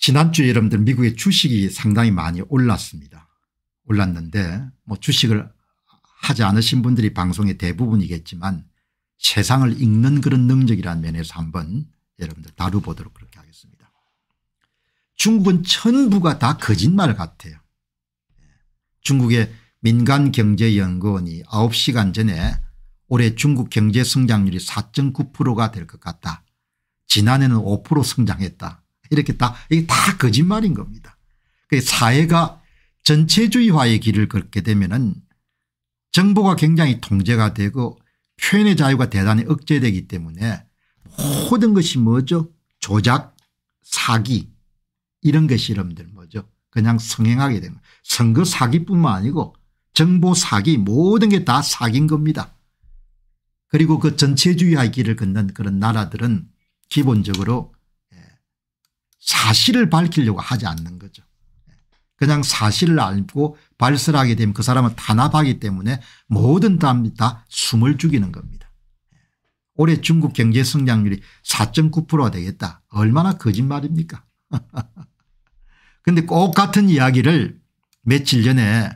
지난주에 여러분들 미국의 주식이 상당히 많이 올랐습니다. 올랐는데 뭐 주식을 하지 않으신 분들이 방송의 대부분이겠지만 세상을 읽는 그런 능력이라는 면에서 한번 여러분들 다루보도록 그렇게 하겠습니다. 중국은 전부가 다 거짓말 같아요. 예. 중국의 민간경제연구원이 9시간 전에 올해 중국 경제 성장률이 4.9%가 될 것 같다. 지난해는 5% 성장했다. 이렇게 다 이게 다 거짓말인 겁니다. 그 사회가 전체주의화의 길을 걷게 되면은 정보가 굉장히 통제가 되고 표현의 자유가 대단히 억제되기 때문에 모든 것이 뭐죠 조작 사기 이런 것이 여러분들 뭐죠 그냥 성행하게 됩니다. 선거 사기뿐만 아니고 정보 사기 모든 게 다 사기인 겁니다. 그리고 그 전체주의의 길을 걷는 그런 나라들은 기본적으로 사실을 밝히려고 하지 않는 거죠. 그냥 사실을 알고 발설하게 되면 그 사람은 탄압하기 때문에 모든 담이 다 숨을 죽이는 겁니다. 올해 중국 경제 성장률이 4.9%가 되겠다. 얼마나 거짓말입니까? 그런데 꼭 같은 이야기를 며칠 전에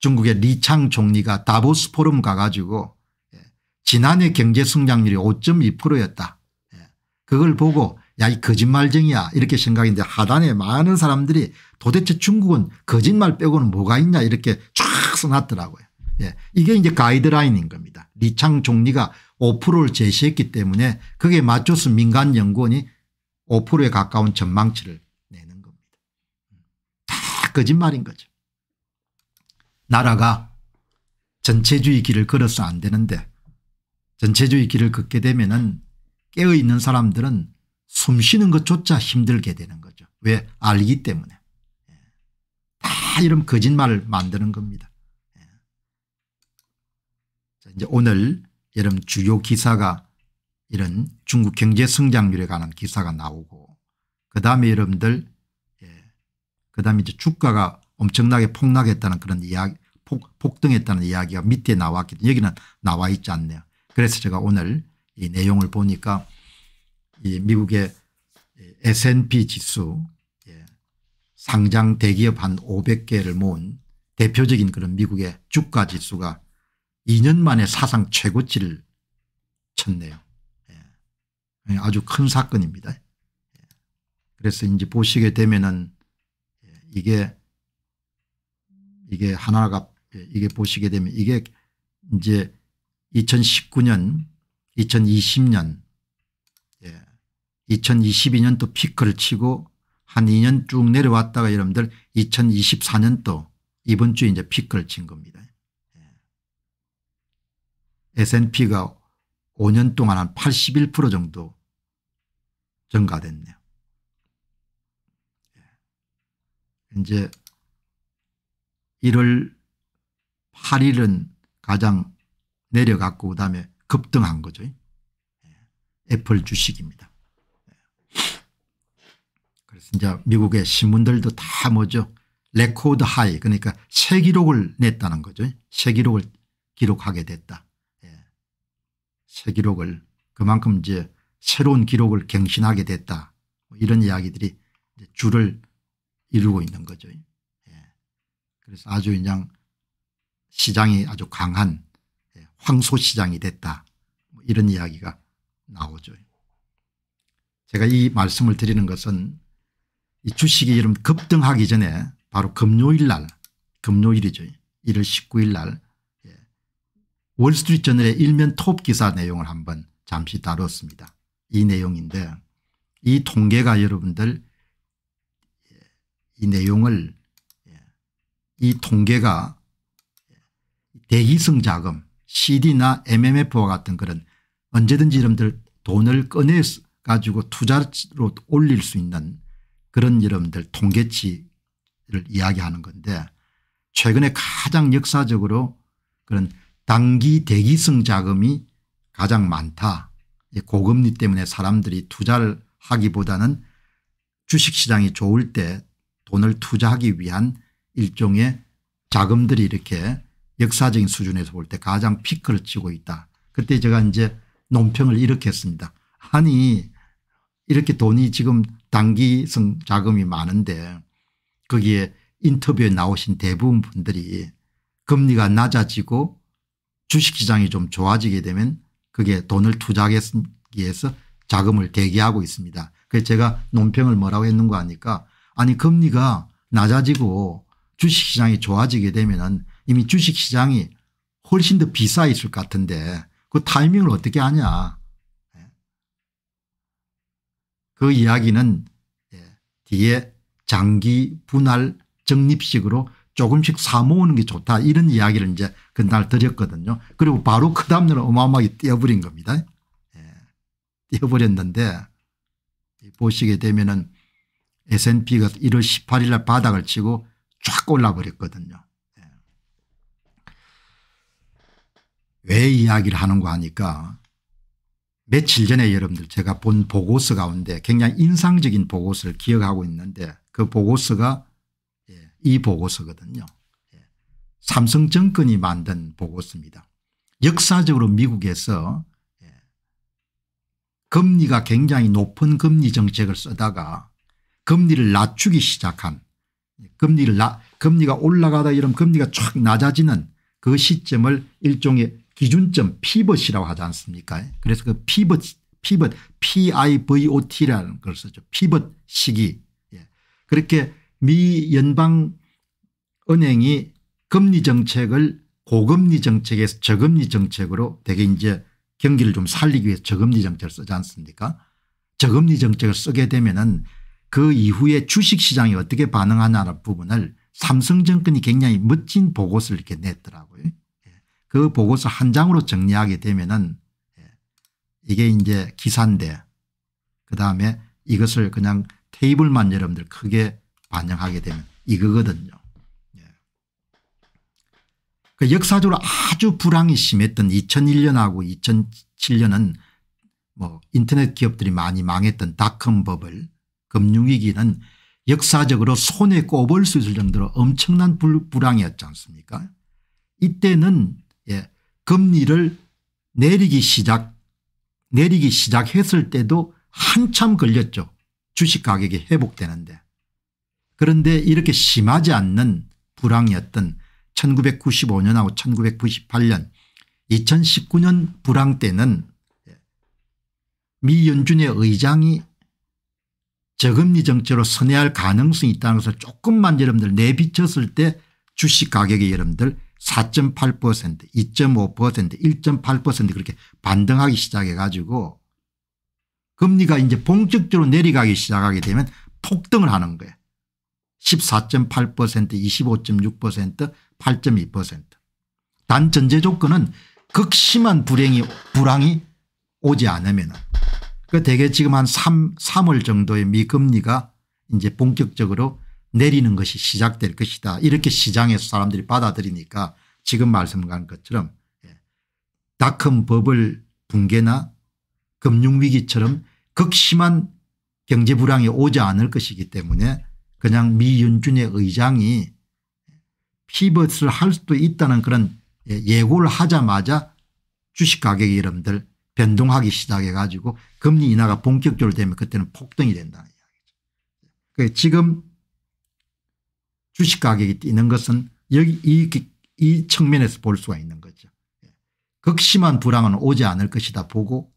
중국의 리창 총리가 다보스 포럼 가가지고 예, 지난해 경제 성장률이 5.2%였다. 예, 그걸 보고 야이 거짓말쟁이야 이렇게 생각인데 하단에 많은 사람들이 도대체 중국은 거짓말 빼고는 뭐가 있냐 이렇게 쫙 써놨더라고요. 예. 이게 이제 가이드라인인 겁니다. 리창 총리가 5%를 제시했기 때문에 그게 맞춰서 민간 연구원이 5%에 가까운 전망치를 내는 겁니다. 다 거짓말인 거죠. 나라가 전체주의 길을 걸어서 안 되는데 전체주의 길을 걷게 되면 은 깨어있는 사람들은 숨쉬는 것조차 힘들게 되는 거죠. 왜 알기 때문에. 예. 다 이런 거짓말을 만드는 겁니다. 예. 이제 오늘 여름 주요 기사가 이런 중국 경제 성장률에 관한 기사가 나오고 그다음에 여러분들 예, 그다음에 이제 주가가 엄청나게 폭락했다는 그런 이야기 폭, 등했다는 이야기가 밑에 나왔기 때문에 여기는 나와 있지 않네요. 그래서 제가 오늘 이 내용을 보니까 이 미국의 S&P 지수 예, 상장 대기업 한 500개를 모은 대표적인 그런 미국의 주가 지수가 2년 만에 사상 최고치를 쳤네요. 예. 아주 큰 사건입니다. 예. 그래서 이제 보시게 되면은 이게 이게 하나가 이게 보시게 되면 이게 이제 2019년 2020년 2022년도 피크를 치고 한 2년 쭉 내려왔다가 여러분들 2024년도 이번 주에 이제 피크를 친 겁니다. S&P가 예. 5년 동안 한 81% 정도 증가됐네요. 예. 이제 1월 8일은 가장 내려갔고 그다음에 급등한 거죠. 예. 애플 주식입니다. 그래서 이제 미국의 신문들도 다 뭐죠 레코드 하이 그러니까 새 기록을 냈다는 거죠. 새 기록을 기록하게 됐다. 예. 새 기록을 그만큼 이제 새로운 기록을 경신하게 됐다. 뭐 이런 이야기들이 줄을 이루고 있는 거죠. 예. 그래서 아주 그냥 시장이 아주 강한 예, 황소시장이 됐다. 뭐 이런 이야기가 나오죠. 제가 이 말씀을 드리는 것은 이 주식이 여러분 급등하기 전에 바로 금요일 날 금요일이죠. 1월 19일 날 예. 월스트리트 저널의 일면 톱 기사 내용을 한번 잠시 다뤘습니다. 이 내용인데 이 통계가 여러분들 예, 이 내용을 예, 이 통계가 예, 대기성 자금 CD나 MMF와 같은 그런 언제든지 여러분들 돈을 꺼내 서 가지고 투자로 올릴 수 있는 그런 이름들 통계치를 이야기하는 건데 최근에 가장 역사적으로 그런 단기 대기성 자금이 가장 많다. 고금리 때문에 사람들이 투자를 하기보다는 주식시장이 좋을 때 돈을 투자하기 위한 일종의 자금들이 이렇게 역사적인 수준에서 볼 때 가장 피크를 치고 있다. 그때 제가 이제 논평을 이렇게 했습니다. 아니 이렇게 돈이 지금 단기성 자금이 많은데 거기에 인터뷰에 나오신 대부분 분들이 금리가 낮아지고 주식시장이 좀 좋아지게 되면 그게 돈을 투자하기 위해서 자금을 대기하고 있습니다. 그래서 제가 논평을 뭐라고 했는가 하니까 아니 금리가 낮아지고 주식시장이 좋아지게 되면 은 이미 주식시장이 훨씬 더 비싸 있을 것 같은데 그 타이밍을 어떻게 하냐 그 이야기는 예, 뒤에 장기 분할 정립식으로 조금씩 사모으는 게 좋다 이런 이야기를 이제 그날 드렸거든요. 그리고 바로 그 다음날 어마어마하게 뛰어버린 겁니다. 예. 뛰어버렸는데 보시게 되면은 S&P가 1월 18일 날 바닥을 치고 쫙 올라버렸거든요. 예. 왜 이야기를 하는가 하니까 며칠 전에 여러분들 제가 본 보고서 가운데 굉장히 인상적인 보고서를 기억하고 있는데 그 보고서가 예, 이 보고서거든요. 예, 삼성 정권이 만든 보고서입니다. 역사적으로 미국에서 예, 금리가 굉장히 높은 금리 정책을 쓰다가 금리를 낮추기 시작한 금리를 나, 금리가 올라가다 이러면 금리가 촥 낮아지는 그 시점을 일종의 기준점 피벗이라고 하지 않습니까 그래서 그 피벗 피벗 pivot라는 걸 쓰죠. 피벗 시기 예. 그렇게 미 연방은행이 금리 정책을 고금리 정책에서 저금리 정책으로 되게 이제 경기를 좀 살리기 위해서 저금리 정책을 쓰지 않습니까 저금리 정책을 쓰게 되면은 그 이후에 주식시장이 어떻게 반응하냐는 부분을 삼성정권이 굉장히 멋진 보고서를 이렇게 냈더라고요. 그 보고서 한 장으로 정리하게 되면은 예, 이게 이제 기사인데 그 다음에 이것을 그냥 테이블만 여러분들 크게 반영하게 되면 이거거든요. 예. 그 역사적으로 아주 불황이 심했던 2001년하고 2007년은 뭐 인터넷 기업들이 많이 망했던 닷컴버블 금융위기는 역사적으로 손에 꼽을 수 있을 정도로 엄청난 불, 불황이었지 않습니까 이때는 예, 금리를 내리기 시작 내리기 시작했을 때도 한참 걸렸죠. 주식 가격이 회복되는데. 그런데 이렇게 심하지 않는 불황이었던 1995년하고 1998년 2019년 불황 때는 미 연준의 의장이 저금리 정책으로 선회할 가능성이 있다는 것을 조금만 여러분들 내비쳤을 때 주식 가격이 여러분들 4.8% 2.5% 1.8% 그렇게 반등하기 시작해 가지고 금리가 이제 본격적으로 내려가기 시작하게 되면 폭등을 하는 거예요. 14.8% 25.6% 8.2%단 전제 조건은 극심한 불행이 불황이 오지 않으면 그 대개 지금 한 3, 3월 정도의 미금리가 이제 본격적으로 내리는 것이 시작될 것이다. 이렇게 시장에서 사람들이 받아들이니까 지금 말씀한 것처럼 다큰 예, 버블 붕괴나 금융위기처럼 극심한 경제 불황이 오지 않을 것이기 때문에 그냥 미윤준의 의장이 피벗을 할 수도 있다는 그런 예, 예고를 하자마자 주식 가격이 여들 변동하기 시작해 가지고 금리 인하가 본격적으로 되면 그때는 폭등이 된다는 이야기죠. 그러니까 지금 주식 가격이 뛰는 것은 여기 이, 이 측면에서 볼 수가 있는 거죠. 예. 극심한 불황은 오지 않을 것이다 보고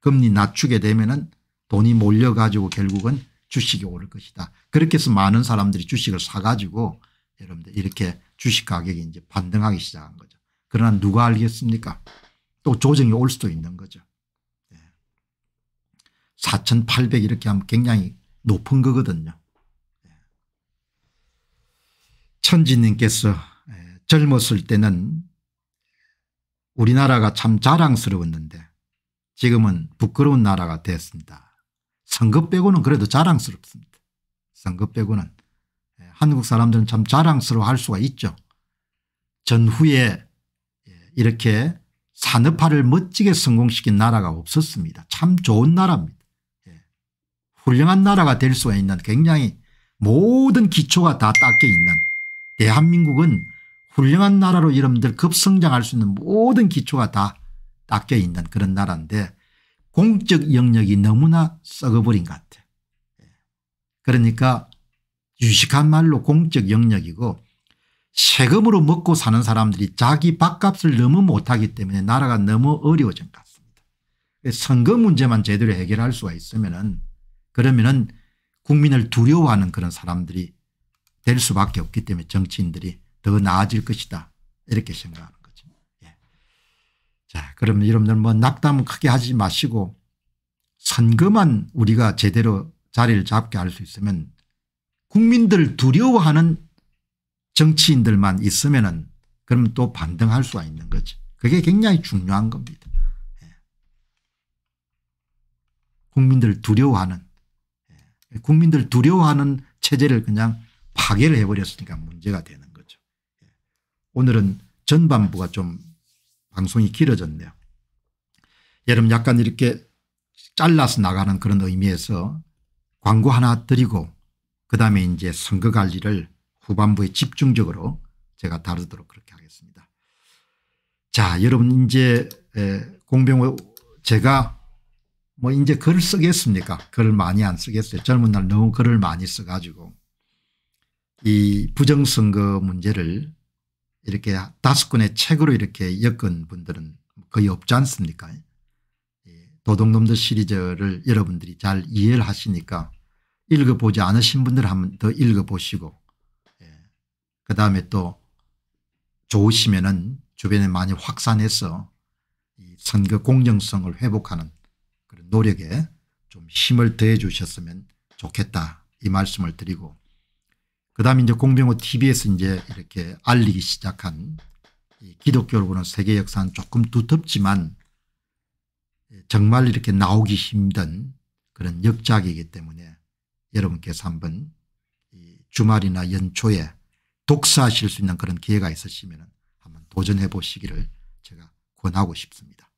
금리 낮추게 되면은 돈이 몰려가지고 결국은 주식이 오를 것이다. 그렇게 해서 많은 사람들이 주식을 사가지고 여러분들 이렇게 주식 가격이 이제 반등하기 시작한 거죠. 그러나 누가 알겠습니까? 또 조정이 올 수도 있는 거죠. 4,800 예. 이렇게 하면 굉장히 높은 거거든요. 선지님께서 예, 젊었을 때는 우리나라가 참 자랑스러웠는데 지금은 부끄러운 나라가 되었습니다. 선거 빼고는 그래도 자랑스럽습니다. 선거 빼고는 예, 한국 사람들은 참 자랑스러워할 수가 있죠. 전후에 예, 이렇게 산업화를 멋지게 성공시킨 나라가 없었습니다. 참 좋은 나라입니다. 훌륭한 나라가 될 수가 있는 굉장히 모든 기초가 다 닦여 있는 대한민국은 훌륭한 나라로 여러분들 급성장할 수 있는 모든 기초가 다 닦여 있는 그런 나라인데 공적 영역이 너무나 썩어버린 것 같아. 예. 그러니까 유식한 말로 공적 영역이고 세금으로 먹고 사는 사람들이 자기 밥값을 너무 못하기 때문에 나라가 너무 어려워진 것 같습니다. 예, 선거 문제만 제대로 해결할 수가 있으면 은 그러면 은 국민을 두려워하는 그런 사람들이 될 수밖에 없기 때문에 정치인들이 더 나아질 것이다 이렇게 생각하는 거죠. 예. 자 그러면 여러분들 뭐 낙담 크게 하지 마시고 선거만 우리가 제대로 자리를 잡게 할 수 있으면 국민들 두려워하는 정치인들만 있으면 은 그럼 또 반등할 수가 있는 거지. 그게 굉장히 중요한 겁니다. 예. 국민들 두려워하는 예. 국민들 두려워하는 체제를 그냥 파괴를 해버렸으니까 문제가 되는 거죠. 예. 오늘은 전반부가 좀 방송이 길어졌네요. 여러분 약간 이렇게 잘라서 나가는 그런 의미에서 광고 하나 드리고 그다음에 이제 선거 관리를 후반부에 집중적으로 제가 다루도록 그렇게 하겠습니다. 자 여러분 이제 공병호 제가 뭐 이제 글을 쓰겠습니까 글을 많이 안 쓰겠어요. 젊은 날 너무 글을 많이 써가지고 이 부정선거 문제를 이렇게 다섯 권의 책으로 이렇게 엮은 분들은 거의 없지 않습니까 예, 도둑놈들 시리즈를 여러분들이 잘 이해를 하시니까 읽어보지 않으신 분들 한번 더 읽어보시고 예. 그다음에 또 좋으시면 은 주변에 많이 확산해서 선거 공정성을 회복하는 그런 노력에 좀 힘을 더해 주셨으면 좋겠다 이 말씀을 드리고 그다음에 이제 공병호 tv에서 이제 이렇게 알리기 시작한 이 기독교를 보는 세계 역사는 조금 두텁지만 정말 이렇게 나오기 힘든 그런 역작이기 때문에 여러분께서 한번 이 주말이나 연초에 독서하실 수 있는 그런 기회가 있으시면 한번 도전해 보시기를 제가 권하고 싶습니다.